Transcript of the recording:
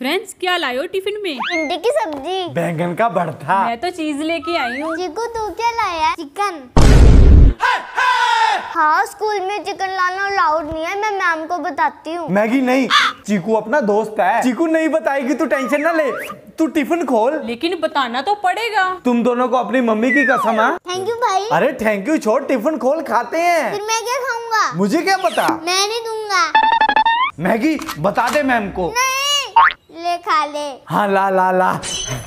Friends क्या लायो tiffin में भिंडी की सब्जी बैंगन का भरता मैं तो चीज लेके आई हूँ चिकू तू क्या लाया चिकन हाँ स्कूल में चिकन लाना अलाउड नहीं है मैं मैम को बताती हूँ मैगी नहीं चीकू अपना दोस्त है चीकू नहीं बताएगी तू टेंशन ना ले तू टिफिन खोल लेकिन बताना तो पड़ेगा तुम दोनों को अपनी मम्मी की कसम है थैंक यू भाई अरे थैंक यू छोड़ टिफिन खोल खाते हैं फिर मैं क्या खाऊंगा मुझे क्या पता मैं नहीं दूंगा मैगी बता दे मैम को नहीं। ले ले हाँ ला ला ला